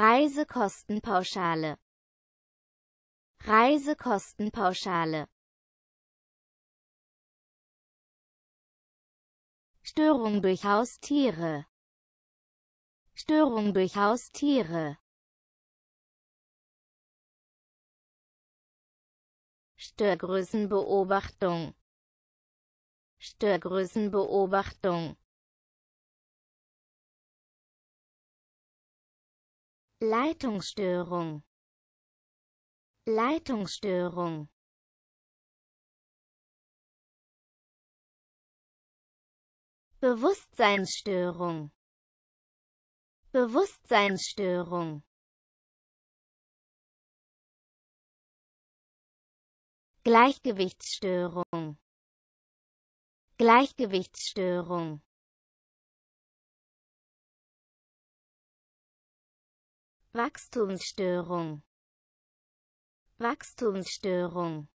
Reisekostenpauschale Reisekostenpauschale Störung durch Haustiere Störung durch Haustiere Störgrößenbeobachtung Störgrößenbeobachtung Leitungsstörung Leitungsstörung Bewusstseinsstörung Bewusstseinsstörung Gleichgewichtsstörung Gleichgewichtsstörung Wachstumsstörung Wachstumsstörung